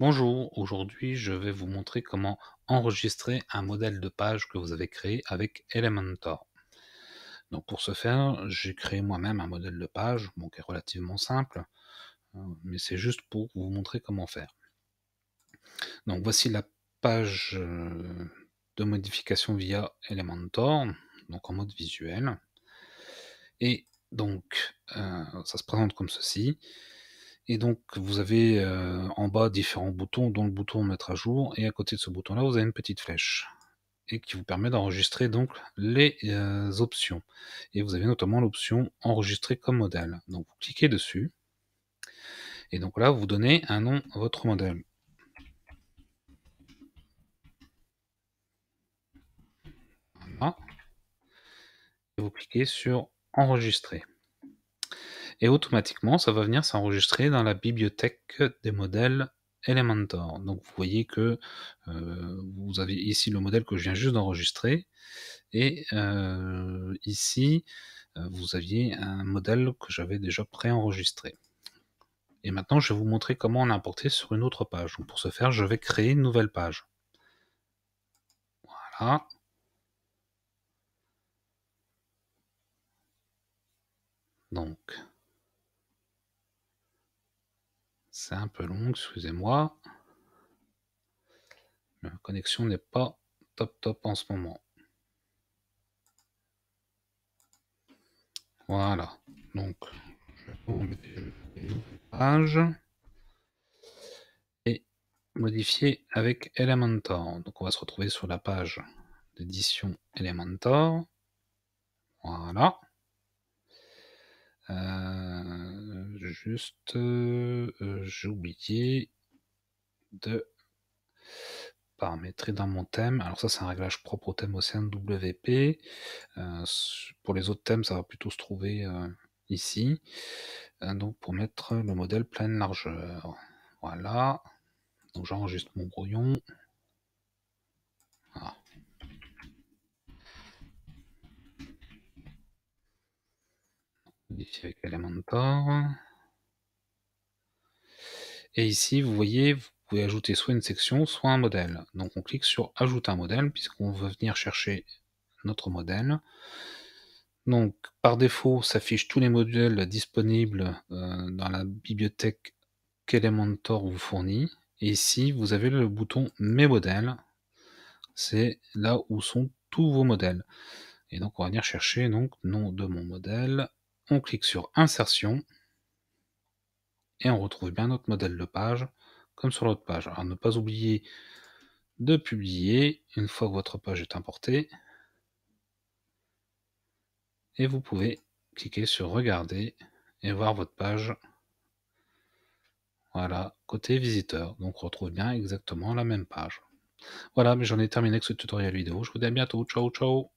Bonjour, aujourd'hui je vais vous montrer comment enregistrer un modèle de page que vous avez créé avec Elementor. Donc pour ce faire, j'ai créé moi-même un modèle de page, bon, qui est relativement simple, hein, mais c'est juste pour vous montrer comment faire. Donc voici la page euh, de modification via Elementor, donc en mode visuel. Et donc euh, ça se présente comme ceci. Et donc, vous avez euh, en bas différents boutons, dont le bouton mettre à jour. Et à côté de ce bouton-là, vous avez une petite flèche et qui vous permet d'enregistrer donc les euh, options. Et vous avez notamment l'option enregistrer comme modèle. Donc, vous cliquez dessus. Et donc là, vous donnez un nom à votre modèle. Voilà. Et vous cliquez sur enregistrer et automatiquement, ça va venir s'enregistrer dans la bibliothèque des modèles Elementor. Donc vous voyez que euh, vous avez ici le modèle que je viens juste d'enregistrer et euh, ici euh, vous aviez un modèle que j'avais déjà pré-enregistré. Et maintenant je vais vous montrer comment l'importer sur une autre page. Donc pour ce faire je vais créer une nouvelle page. Voilà. Donc c'est un peu long, excusez-moi. La connexion n'est pas top top en ce moment. Voilà. Donc, je vais page et modifier avec Elementor. Donc, on va se retrouver sur la page d'édition Elementor. Voilà. juste. Euh, euh, j'ai oublié de paramétrer dans mon thème. Alors ça, c'est un réglage propre au thème Océan WP. Euh, pour les autres thèmes, ça va plutôt se trouver ici. donc pour mettre le modèle pleine largeur. Voilà. Donc j'enregistre mon brouillon. avec Elementor. Et ici, vous voyez, vous pouvez ajouter soit une section, soit un modèle. Donc on clique sur Ajouter un modèle, puisqu'on veut venir chercher notre modèle. Donc par défaut, s'affichent tous les modèles disponibles euh, dans la bibliothèque qu'Elementor vous fournit. Et ici, vous avez le bouton Mes modèles. C'est là où sont tous vos modèles. Et donc on va venir chercher donc nom de mon modèle. On clique sur Insertion et on retrouve bien notre modèle de page comme sur l'autre page. Alors ne pas oublier de publier une fois que votre page est importée. Et vous pouvez cliquer sur regarder et voir votre page. Voilà, côté visiteur. Donc on retrouve bien exactement la même page. Voilà, mais j'en ai terminé avec ce tutoriel vidéo. Je vous dis à bientôt. Ciao, ciao